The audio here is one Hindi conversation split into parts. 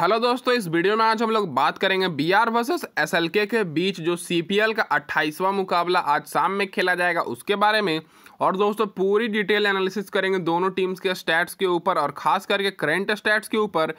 हेलो दोस्तों इस वीडियो में आज हम लोग बात करेंगे बीआर वर्सेस एसएलके के बीच जो सीपीएल का 28वां मुकाबला आज शाम में खेला जाएगा उसके बारे में और दोस्तों पूरी डिटेल एनालिसिस करेंगे दोनों टीम्स के स्टैट्स के ऊपर और खास करके करेंट स्टैट्स के ऊपर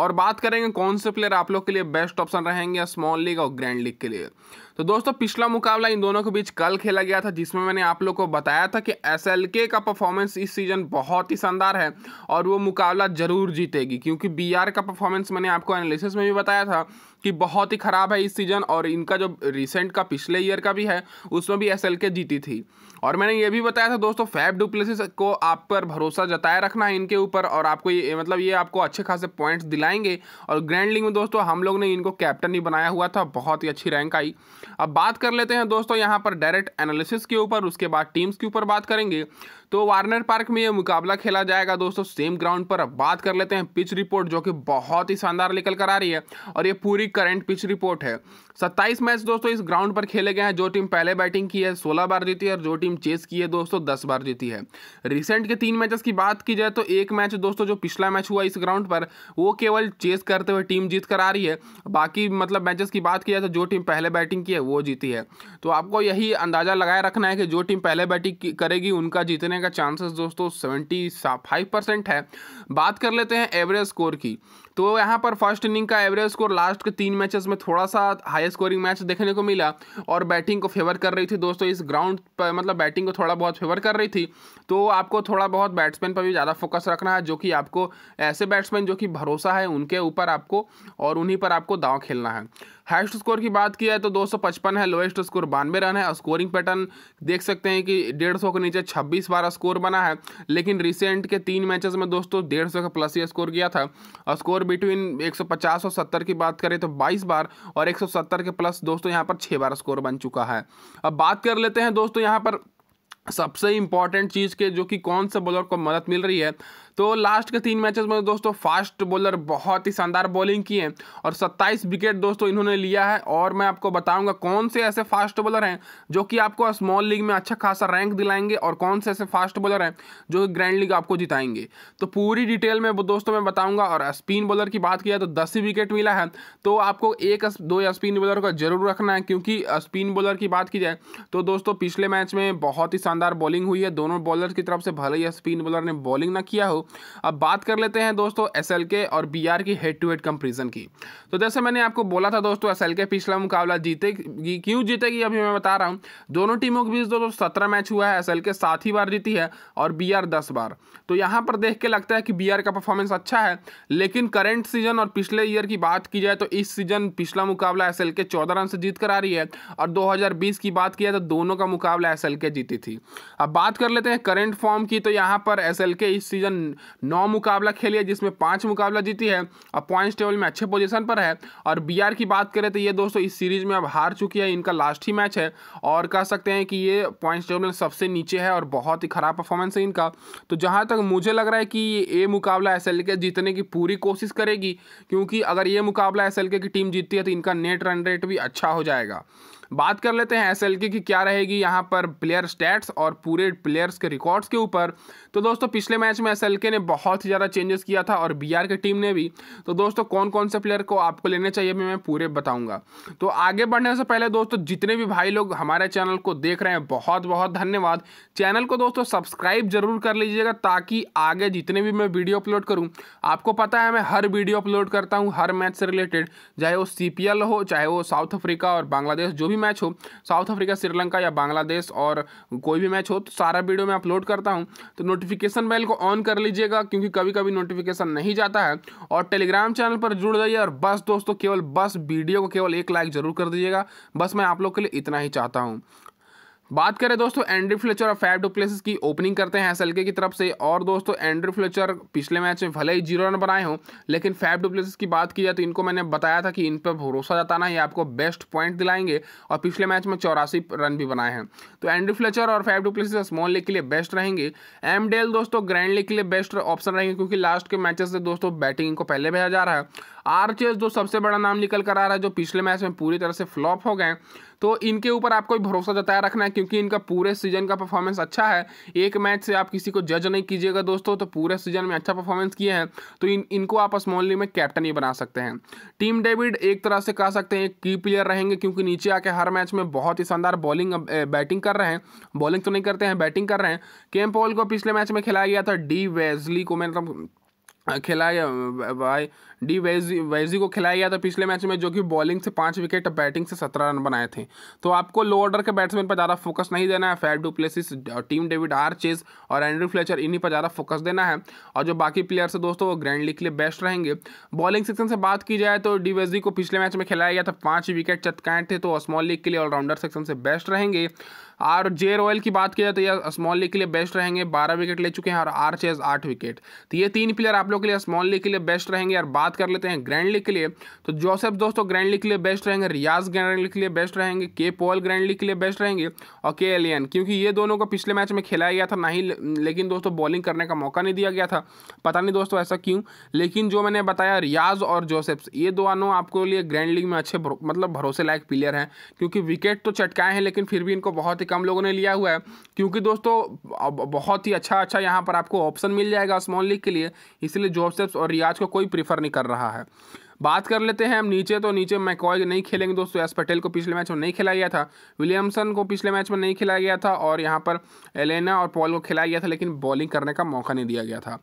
और बात करेंगे कौन से प्लेयर आप लोग के लिए बेस्ट ऑप्शन रहेंगे स्मॉल लीग और ग्रैंड लीग के लिए तो दोस्तों पिछला मुकाबला इन दोनों के बीच कल खेला गया था जिसमें मैंने आप लोग को बताया था कि एस का परफॉर्मेंस इस सीजन बहुत ही शानदार है और वो मुकाबला जरूर जीतेगी क्योंकि बी का परफॉर्मेंस मैंने आपको एनालिसिस में भी बताया था कि बहुत ही ख़राब है इस सीज़न और इनका जो रिसेंट का पिछले ईयर का भी है उसमें भी एस जीती थी और मैंने ये भी बताया था दोस्तों फैब डुप्लेसिस को आप पर भरोसा जताए रखना है इनके ऊपर और आपको ये मतलब ये आपको अच्छे खासे पॉइंट्स दिलाएंगे और ग्रैंड लीग में दोस्तों हम लोग ने इनको कैप्टन ही बनाया हुआ था बहुत ही अच्छी रैंक आई अब बात कर लेते हैं दोस्तों यहाँ पर डायरेक्ट एनालिसिस के ऊपर उसके बाद टीम्स के ऊपर बात करेंगे तो वार्नर पार्क में ये मुकाबला खेला जाएगा दोस्तों सेम ग्राउंड पर अब बात कर लेते हैं पिच रिपोर्ट जो कि बहुत ही शानदार निकल कर आ रही है और ये पूरी करंट पिच रिपोर्ट है सत्ताईस मैच दोस्तों इस ग्राउंड पर खेले गए हैं जो टीम पहले बैटिंग की है सोलह बार जीती है और जो टीम चेस की है दोस्तों दस बार जीती है रिसेंट के तीन मैचेस की बात की जाए तो एक मैच दोस्तों जो पिछला मैच हुआ इस ग्राउंड पर वो केवल चेस करते हुए टीम जीत कर आ रही है बाकी मतलब मैचेस की बात की जाए तो जो टीम पहले बैटिंग की है वो जीती है तो आपको यही अंदाज़ा लगाए रखना है कि जो टीम पहले बैटिंग करेगी उनका जीतने का चांसेस दोस्तों सेवेंटी फाइव परसेंट है बात कर लेते हैं एवरेज स्कोर की तो यहाँ पर फर्स्ट इनिंग का एवरेज स्कोर लास्ट के तीन मैचेस में थोड़ा सा हाई स्कोरिंग मैच देखने को मिला और बैटिंग को फेवर कर रही थी दोस्तों इस ग्राउंड पर मतलब बैटिंग को थोड़ा बहुत फेवर कर रही थी तो आपको थोड़ा बहुत बैट्समैन पर भी ज़्यादा फोकस रखना है जो कि आपको ऐसे बैट्समैन जो कि भरोसा है उनके ऊपर आपको और उन्हीं पर आपको दाव खेलना है हाइस्ट स्कोर की बात की जाए तो 255 है लोएस्ट स्कोर बानवे रन है स्कोरिंग पैटर्न देख सकते हैं कि 150 के नीचे 26 बार स्कोर बना है लेकिन रिसेंट के तीन मैचेस में दोस्तों 150 का प्लस ही स्कोर किया था स्कोर बिटवीन 150 और 70 की बात करें तो 22 बार और 170 के प्लस दोस्तों यहाँ पर छः बार स्कोर बन चुका है अब बात कर लेते हैं दोस्तों यहाँ पर सबसे इम्पॉर्टेंट चीज़ के जो कि कौन से बॉलर को मदद मिल रही है तो लास्ट के तीन मैचेस में दोस्तों फास्ट बॉलर बहुत ही शानदार बॉलिंग की है और सत्ताईस विकेट दोस्तों इन्होंने लिया है और मैं आपको बताऊंगा कौन से ऐसे फास्ट बॉलर हैं जो कि आपको स्मॉल लीग में अच्छा खासा रैंक दिलाएंगे और कौन से ऐसे फास्ट बॉलर हैं जो ग्रैंड लीग आपको जिताएंगे तो पूरी डिटेल में दोस्तों मैं बताऊँगा और स्पिन बॉलर की बात किया तो दस ही विकेट मिला है तो आपको एक दो स्पिन बॉलर का जरूर रखना है क्योंकि स्पिन बॉलर की बात की जाए तो दोस्तों पिछले मैच में बहुत ही शानदार बॉलिंग हुई है दोनों बॉलर की तरफ से भले ही स्पिन बॉलर ने बॉलिंग ना किया हो अब बात कर लेते हैं दोस्तों एस और बी की हेड टू हेड कंपेरिजन की तो जैसे मैंने आपको बोला था दोस्तों एस पिछला मुकाबला जीतेगी क्यों जीतेगी अभी मैं बता रहा हूँ दोनों टीमों के बीच दोस्तों सत्रह मैच हुआ है एस एल ही बार जीती है और बी आर बार तो यहाँ पर देख के लगता है कि बी का परफॉर्मेंस अच्छा है लेकिन करेंट सीजन और पिछले ईयर की बात की जाए तो इस सीजन पिछला मुकाबला एस एल के चौदह रन से जीत कर आ रही है और 2020 की बात की जाए तो दोनों का मुकाबला एस एल के जीती थी अब बात कर लेते हैं करेंट फॉर्म की तो यहाँ पर एस एल के इस सीजन नौ मुकाबला खेली है जिसमें पाँच मुकाबला जीती है और पॉइंट्स टेबल में अच्छे पोजीशन पर है और बीआर की बात करें तो ये दोस्तों इस सीरीज में अब हार चुकी है इनका लास्ट ही मैच है और कह सकते हैं कि ये पॉइंट्स टेबल में सबसे नीचे है और बहुत ही ख़राब परफॉर्मेंस है इनका तो जहाँ तक मुझे लग रहा है कि ये मुकाबला एस के जीतने की पूरी कोशिश करेगी क्योंकि अगर ये मुकाबला एस की टीम जीतती है तो इनका नेट रन रेट भी अच्छा हो जाएगा बात कर लेते हैं एस की क्या रहेगी यहाँ पर प्लेयर स्टैट्स और पूरे प्लेयर्स के रिकॉर्ड्स के ऊपर तो दोस्तों पिछले मैच में एस ने बहुत ही ज़्यादा चेंजेस किया था और बी की टीम ने भी तो दोस्तों कौन कौन से प्लेयर को आपको लेने चाहिए मैं पूरे बताऊँगा तो आगे बढ़ने से पहले दोस्तों जितने भी भाई लोग हमारे चैनल को देख रहे हैं बहुत बहुत धन्यवाद चैनल को दोस्तों सब्सक्राइब जरूर कर लीजिएगा ताकि आगे जितने भी मैं वीडियो अपलोड करूँ आपको पता है मैं हर वीडियो अपलोड करता हूँ हर मैच से रिलेटेड चाहे वो सी हो चाहे वो साउथ अफ्रीका और बांग्लादेश जो भी मैच हो साउथ अफ्रीका श्रीलंका या बांग्लादेश और कोई भी मैच हो तो सारा वीडियो मैं अपलोड करता हूँ तो नोटिफिकेशन बेल को ऑन कर लीजिएगा क्योंकि कभी कभी नोटिफिकेशन नहीं जाता है और टेलीग्राम चैनल पर जुड़ जाइए और बस दोस्तों केवल बस वीडियो को केवल एक लाइक ज़रूर कर दीजिएगा बस मैं आप लोग के लिए इतना ही चाहता हूँ बात करें दोस्तों एंड्री फ्लेचर और फैब डुप्लेसिस की ओपनिंग करते हैं एसएलके की तरफ से और दोस्तों एंड्री फ्लेचर पिछले मैच में भले ही जीरो रन बनाए हों लेकिन फैब डुप्लेसिस की बात की जाए तो इनको मैंने बताया था कि इन पर भरोसा जताना ये आपको बेस्ट पॉइंट दिलाएंगे और पिछले मैच में चौरासी रन भी बनाए हैं तो एंड्री फ्लेचर और फैब डुप्लेसिस स्मॉल लीग के लिए बेस्ट रहेंगे एम दोस्तों ग्रैंड लीग के लिए बेस्ट ऑप्शन रहेंगे क्योंकि लास्ट के मैचेस से दोस्तों बैटिंग को पहले भेजा जा रहा है आरचेस जो सबसे बड़ा नाम निकल कर आ रहा है जो पिछले मैच में पूरी तरह से फ्लॉप हो गए तो इनके ऊपर आपको भरोसा जताया रखना है क्योंकि इनका पूरे सीजन का परफॉर्मेंस अच्छा है एक मैच से आप किसी को जज नहीं कीजिएगा दोस्तों तो पूरे सीजन में अच्छा परफॉर्मेंस किए हैं तो इन इनको आप स्मॉलली में कैप्टन ही बना सकते हैं टीम डेविड एक तरह से कह सकते हैं की प्लेयर रहेंगे क्योंकि नीचे आके हर मैच में बहुत ही शानदार बॉलिंग बैटिंग कर रहे हैं बॉलिंग तो नहीं करते हैं बैटिंग कर रहे हैं केम पॉल को पिछले मैच में खिलाया गया था डी वेजली को मतलब खिलाया गया भाई डी वैजी वैजी को खिलाया गया था पिछले मैच में जो कि बॉलिंग से पाँच विकेट बैटिंग से सत्रह रन बनाए थे तो आपको लो ऑर्डर के बैट्समैन पर ज़्यादा फोकस नहीं देना है Faf du Plessis Tim David R Chase और एंड्रू फ्लेचर इन्हीं पर ज़्यादा फोकस देना है और जो बाकी प्लेयर्स है दोस्तों वो ग्रैंड लीग के लिए बेस्ट रहेंगे बॉलिंग सेक्शन से बात की जाए तो डी वैजी को पिछले मैच में खिलाया गया था पाँच विकेट चटकाए थे तो स्मॉल लीग के लिए ऑलराउंडर सेक्शन से बेस्ट रहेंगे और जे रॉयल की बात की जाए तो यह स्मॉल लीग के लिए बेस्ट रहेंगे बारह विकेट ले चुके हैं और आर चेज आठ विकेट तो ये तीन प्लेयर आप लोग के लिए स्मॉल लीग के लिए बेस्ट रहेंगे और बात कर लेते हैं ग्रैंड लीग के लिए तो जोसेफ दोस्तों ग्रैंड लीग के लिए बेस्ट रहेंगे रियाज ग्रैंड लीग के लिए बेस्ट रहेंगे के पॉल ग्रैंड लीग के लिए बेस्ट रहेंगे और के एलियन क्योंकि ये दोनों को पिछले मैच में खेला गया था ना ही लेकिन दोस्तों बॉलिंग करने का मौका नहीं दिया गया था पता नहीं दोस्तों ऐसा क्यों लेकिन जो मैंने बताया रियाज और जोसेफ ये दोनों आपको लिए ग्रैंड लीग में अच्छे मतलब भरोसे लायक प्लेयर हैं क्योंकि विकेट तो चटकाए हैं लेकिन फिर भी इनको बहुत ही कम लोगों ने लिया हुआ है क्योंकि दोस्तों बहुत ही अच्छा अच्छा यहाँ पर आपको ऑप्शन मिल जाएगा स्मॉल लीग के लिए इसलिए जोसेफ्स और रियाज को कोई प्रीफर नहीं कर रहा है बात कर लेते हैं हम नीचे तो नीचे मैकॉय नहीं खेलेंगे दोस्तों एस पटेल को पिछले मैच में नहीं खेला गया था विलियमसन को पिछले मैच में नहीं खेला गया था और यहाँ पर एलेना और पॉल को खेला गया था लेकिन बॉलिंग करने का मौका नहीं दिया गया था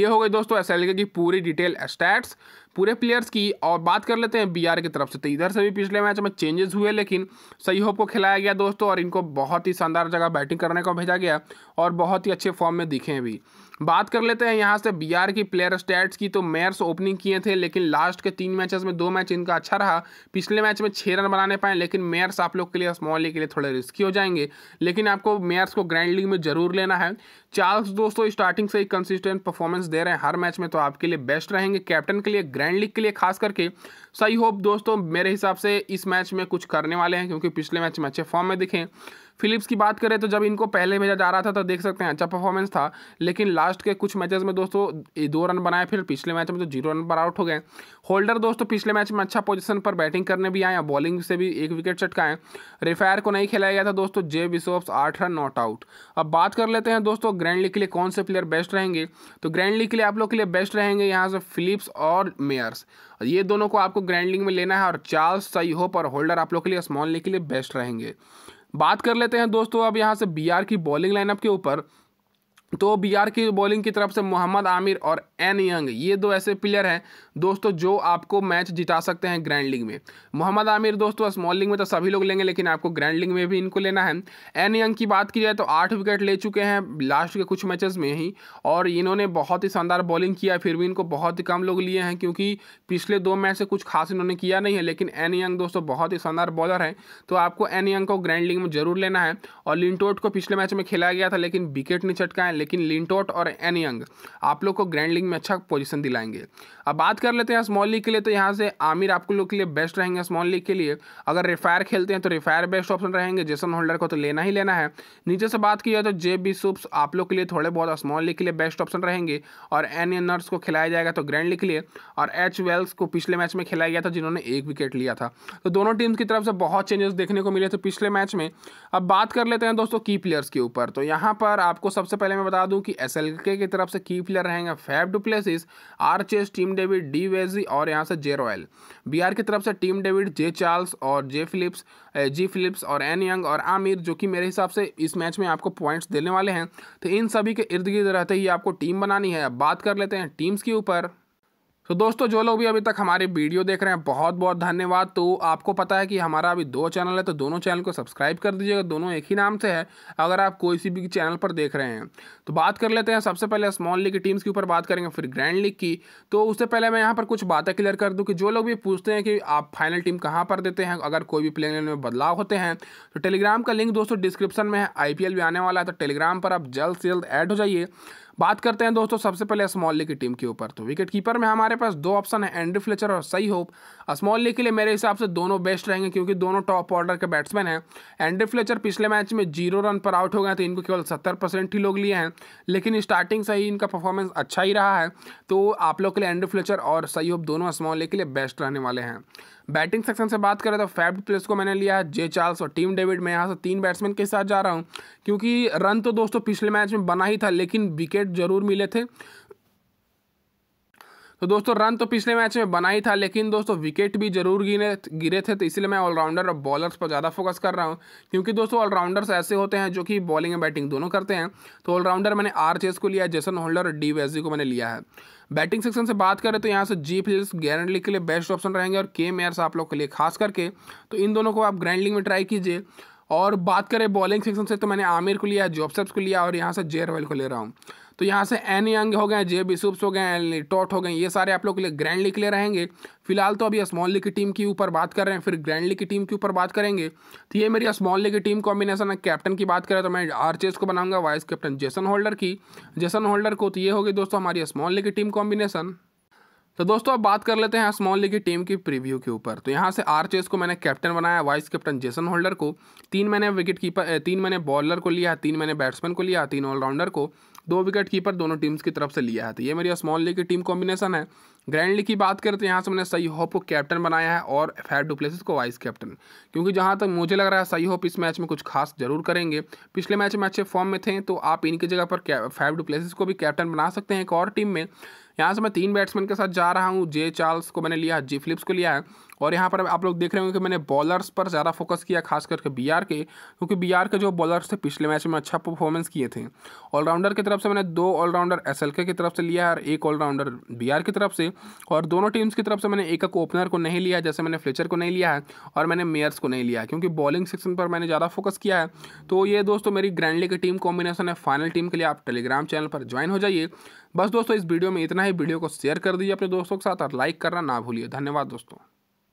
ये हो गई दोस्तों एस की पूरी डिटेल स्टैट्स पूरे प्लेयर्स की और बात कर लेते हैं बिहार की तरफ से तो इधर से भी पिछले मैच में चेंजेस हुए लेकिन सही होप को खिलाया गया दोस्तों और इनको बहुत ही शानदार जगह बैटिंग करने को भेजा गया और बहुत ही अच्छे फॉर्म में दिखे भी बात कर लेते हैं यहाँ से बिहार की प्लेयर स्टैट्स की तो मेयर्स ओपनिंग किए थे लेकिन लास्ट के तीन मैचेस में दो मैच इनका अच्छा रहा पिछले मैच में छः रन बनाने पाए लेकिन मेयर्स आप लोग के लिए स्मॉल लीग के लिए थोड़े रिस्की हो जाएंगे लेकिन आपको मेयर्स को ग्रैंड लीग में जरूर लेना है चार्ल्स दोस्तों स्टार्टिंग से ही कंसिस्टेंट परफॉर्मेंस दे रहे हैं हर मैच में तो आपके लिए बेस्ट रहेंगे कैप्टन के लिए ग्रैंड लीग के लिए खास करके सही होप दोस्तों मेरे हिसाब से इस मैच में कुछ करने वाले हैं क्योंकि पिछले मैच में अच्छे फॉर्म में दिखे फिलिप्स की बात करें तो जब इनको पहले भेजा जा रहा था तो देख सकते हैं अच्छा परफॉर्मेंस था लेकिन लास्ट के कुछ मैचेस में दोस्तों दो रन बनाए फिर पिछले मैच में तो जीरो रन पर आउट हो गए होल्डर दोस्तों पिछले मैच में अच्छा पोजिशन पर बैटिंग करने भी आए बॉलिंग से भी एक विकेट चटकाएं रिफायर को नहीं खेलाया गया था दोस्तों जे बिशोप्स आठ रन नॉट आउट अब बात कर लेते हैं दोस्तों ग्रैंड लीग के लिए कौन से प्लेयर बेस्ट रहेंगे तो ग्रैंड लीग के लिए आप लोग के लिए बेस्ट रहेंगे यहाँ से फिलिप्स और मेयर्स ये दोनों को आपको ग्रैंड लीग में लेना है और चार्ल्स सही होप और होल्डर आप लोग के लिए स्मॉल लीग के लिए बेस्ट रहेंगे बात कर लेते हैं दोस्तों अब यहाँ से बी की बॉलिंग लाइनअप के ऊपर तो बी की बॉलिंग की तरफ से मोहम्मद आमिर और एन यंग ये दो ऐसे प्लेयर हैं दोस्तों जो आपको मैच जिता सकते हैं ग्रैंड लीग में मोहम्मद आमिर दोस्तों स्मॉल लीग में तो सभी लोग लेंगे लेकिन आपको ग्रैंड लीग में भी इनको लेना है एन यंग की बात की जाए तो आठ विकेट ले चुके हैं लास्ट के कुछ मैचेस में ही और इन्होंने बहुत ही शानदार बॉलिंग किया फिर भी इनको बहुत ही कम लोग लिए हैं क्योंकि पिछले दो मैच से कुछ खास इन्होंने किया नहीं है लेकिन एन यंग दोस्तों बहुत ही शानदार बॉलर है तो आपको एन यंग को ग्रैंड लीग में जरूर लेना है और लिंटोट को पिछले मैच में खेला गया था लेकिन विकेट नहीं छटका है लेकिन लिंटोट और एन यंग आप लोग को ग्रैंड लीग में अच्छा पोजीशन दिलाएंगे अब बात कर लेते हैं स्मॉल लीग के लिए तो यहाँ से आमिर आपको लोग के लिए बेस्ट रहेंगे स्मॉल लीग के लिए अगर रिफायर खेलते हैं तो रिफायर बेस्ट ऑप्शन रहेंगे जेसन होल्डर को तो लेना ही लेना है नीचे से बात की जाए तो जे बी सुप्स आप लोग के लिए थोड़े बहुत स्मॉल लीग के लिए बेस्ट ऑप्शन रहेंगे और एन एन नर्स को खिलाया जाएगा तो ग्रैंड लीग के लिए और एच वेल्स को पिछले मैच में खिलाया गया था जिन्होंने एक विकेट लिया था तो दोनों टीम्स की तरफ से बहुत चेंजेस देखने को मिले थे पिछले मैच में अब बात कर लेते हैं दोस्तों की प्लेयर्स के ऊपर तो यहाँ पर आपको सबसे पहले मैं बता दूँ कि एस की तरफ से की प्लेयर रहेंगे Faf Plessis R Chase Tim David D Wiese और यहाँ से जे रॉयल बिहार की तरफ से टीम डेविड जे चार्ल्स और जे फिलिप्स जी फिलिप्स और एन यंग और आमिर जो कि मेरे हिसाब से इस मैच में आपको पॉइंट्स देने वाले हैं तो इन सभी के इर्द गिर्द रहते ही आपको टीम बनानी है बात कर लेते हैं टीम्स के ऊपर तो दोस्तों जो लोग भी अभी तक हमारे वीडियो देख रहे हैं बहुत बहुत धन्यवाद तो आपको पता है कि हमारा अभी दो चैनल है तो दोनों चैनल को सब्सक्राइब कर दीजिएगा दोनों एक ही नाम से है अगर आप कोई सी भी चैनल पर देख रहे हैं तो बात कर लेते हैं सबसे पहले स्मॉल लीग की टीम्स के ऊपर बात करेंगे फिर ग्रैंड लीग की तो उससे पहले मैं यहाँ पर कुछ बातें क्लियर कर दूँ कि जो लोग भी पूछते हैं कि आप फाइनल टीम कहाँ पर देते हैं अगर कोई भी प्लेयर में बदलाव होते हैं तो टेलीग्राम का लिंक दोस्तों डिस्क्रिप्शन में है आई भी आने वाला है तो टेलीग्राम पर आप जल्द से जल्द ऐड हो जाइए बात करते हैं दोस्तों सबसे पहले स्मॉल की टीम के ऊपर तो विकेट कीपर में हमारे पास दो ऑप्शन है एंड्री फ्लेचर और सही होप स्मॉल के लिए मेरे हिसाब से दोनों बेस्ट रहेंगे क्योंकि दोनों टॉप ऑर्डर के बैट्समैन हैं एंड्री फ्लेचर पिछले मैच में जीरो रन पर आउट हो गए तो इनको केवल सत्तर परसेंट ही लोग लिए हैं लेकिन स्टार्टिंग से ही इनका परफॉर्मेंस अच्छा ही रहा है तो आप लोग के लिए एंड्री फ्लेचर और सही होप दोनों स्मॉल के लिए बेस्ट रहने वाले हैं बैटिंग सेक्शन से बात करें तो फैब प्लेस को मैंने लिया जे चार्ल्स और टीम डेविड मैं यहाँ से तीन बैट्समैन के साथ जा रहा हूँ क्योंकि रन तो दोस्तों पिछले मैच में बना ही था लेकिन विकेट जरूर मिले थे तो दोस्तों रन तो पिछले मैच में बना ही था लेकिन दोस्तों विकेट भी जरूर गिरे गिरे थे तो इसलिए मैं ऑलराउंडर और बॉलर्स पर ज़्यादा फोकस कर रहा हूँ क्योंकि दोस्तों ऑलराउंडर्स ऐसे होते हैं जो कि बॉलिंग और बैटिंग दोनों करते हैं तो ऑलराउंडर मैंने आर चेस को लिया जेसन होल्डर और डी वेजी को मैंने लिया है बैटिंग सेक्शन से बात करें तो यहाँ से जी फिल्स ग्रैंड लीग के लिए बेस्ट ऑप्शन रहेंगे और के मेयर्स आप लोग के लिए खास करके तो इन दोनों को आप ग्रैंड लीग में ट्राई कीजिए और बात करें बॉलिंग सेक्शन से तो मैंने आमिर को लिया जॉबसेप्स को लिया और यहाँ से जेरवेल को ले रहा हूँ तो यहाँ से एन यंग हो गए जे बिशुप्स हो गए टॉट हो गए ये सारे आप लोग के लिए ग्रैंड लिख लिए रहेंगे फिलहाल तो अभी स्मॉल लीग की टीम के ऊपर बात कर रहे हैं फिर ग्रैंड लीग की टीम के ऊपर बात करेंगे तो ये मेरी स्मॉल लीग की टीम कॉम्बिनेशन है कैप्टन की बात करें तो मैं आरचेस को बनाऊंगा वाइस कैप्टन जेसन होल्डर की जेसन होल्डर को तो ये होगी दोस्तों हमारी स्मॉल लीग की टीम कॉम्बिनेशन तो दोस्तों अब बात कर लेते हैं स्मॉल लीग की टीम की प्रीव्यू के ऊपर तो यहाँ से आर चेस को मैंने कैप्टन बनाया वाइस कैप्टन जेसन होल्डर को तीन मैंने विकेट कीपर तीन मैंने बॉलर को लिया तीन मैंने बैट्समैन को लिया तीन ऑलराउंडर को दो विकेट कीपर दोनों टीम्स की तरफ से लिया है तो ये मेरी स्मॉल लीग की टीम कॉम्बिनेशन है ग्रैंड लीग की बात करें तो यहाँ से मैंने सही होप को कैप्टन बनाया है और फैट डुप्लेसिस को वाइस कैप्टन क्योंकि जहाँ तक मुझे लग रहा है सही होप इस मैच में कुछ खास जरूर करेंगे पिछले मैच में अच्छे फॉर्म में थे तो आप इनकी जगह पर फैट डुप्लेसिस को भी कैप्टन बना सकते हैं एक और टीम में यहाँ से मैं तीन बैट्समैन के साथ जा रहा हूँ जे चार्ल्स को मैंने लिया जे फिलिप्स को लिया है और यहाँ पर आप लोग देख रहे होंगे कि मैंने बॉलर्स पर ज़्यादा फोकस किया खास करके बी आर के क्योंकि बी आर के जो बॉलर्स थे पिछले मैच में अच्छा परफॉर्मेंस किए थे ऑलराउंडर की तरफ से मैंने दो ऑलराउंडर एस एल के की तरफ से लिया और एक ऑलराउंडर बी आर की तरफ से और दोनों टीम्स की तरफ से मैंने एक एक ओपनर को नहीं लिया जैसे मैंने फ्लेचर को नहीं लिया है और मैंने मेयर्स को नहीं लिया है क्योंकि बॉलिंग सेक्शन पर मैंने ज़्यादा फोकस किया है तो ये दोस्तों मेरी ग्रैंडली की टीम कॉम्बिनेशन है फाइनल टीम के लिए आप टेलीग्राम चैनल पर ज्वाइन हो जाइए बस दोस्तों इस वीडियो में इतना ही वीडियो को शेयर कर दीजिए अपने दोस्तों के साथ और लाइक करना ना भूलिए धन्यवाद दोस्तों